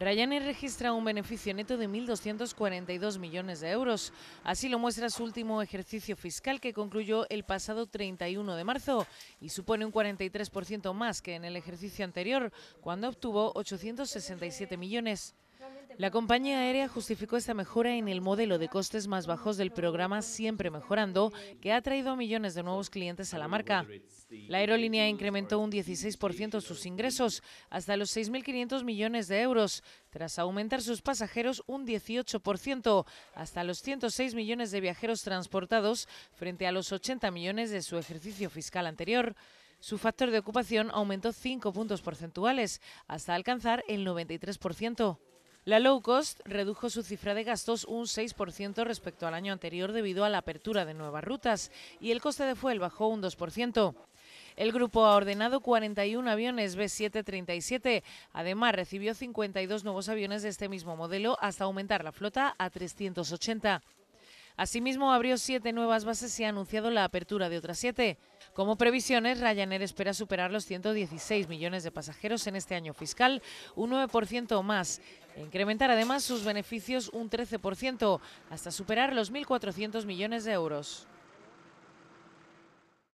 Ryanair registra un beneficio neto de 1.242 millones de euros. Así lo muestra su último ejercicio fiscal que concluyó el pasado 31 de marzo y supone un 43% más que en el ejercicio anterior, cuando obtuvo 867 millones. La compañía aérea justificó esta mejora en el modelo de costes más bajos del programa Siempre Mejorando, que ha traído millones de nuevos clientes a la marca. La aerolínea incrementó un 16% sus ingresos, hasta los 6.500 millones de euros, tras aumentar sus pasajeros un 18%, hasta los 106 millones de viajeros transportados, frente a los 80 millones de su ejercicio fiscal anterior. Su factor de ocupación aumentó 5 puntos porcentuales, hasta alcanzar el 93%. La low cost redujo su cifra de gastos un 6% respecto al año anterior debido a la apertura de nuevas rutas y el coste de fuel bajó un 2%. El grupo ha ordenado 41 aviones B737. Además, recibió 52 nuevos aviones de este mismo modelo hasta aumentar la flota a 380. Asimismo, abrió siete nuevas bases y ha anunciado la apertura de otras siete. Como previsiones, Ryanair espera superar los 116 millones de pasajeros en este año fiscal, un 9% más, incrementar además sus beneficios un 13%, hasta superar los 1.400 millones de euros.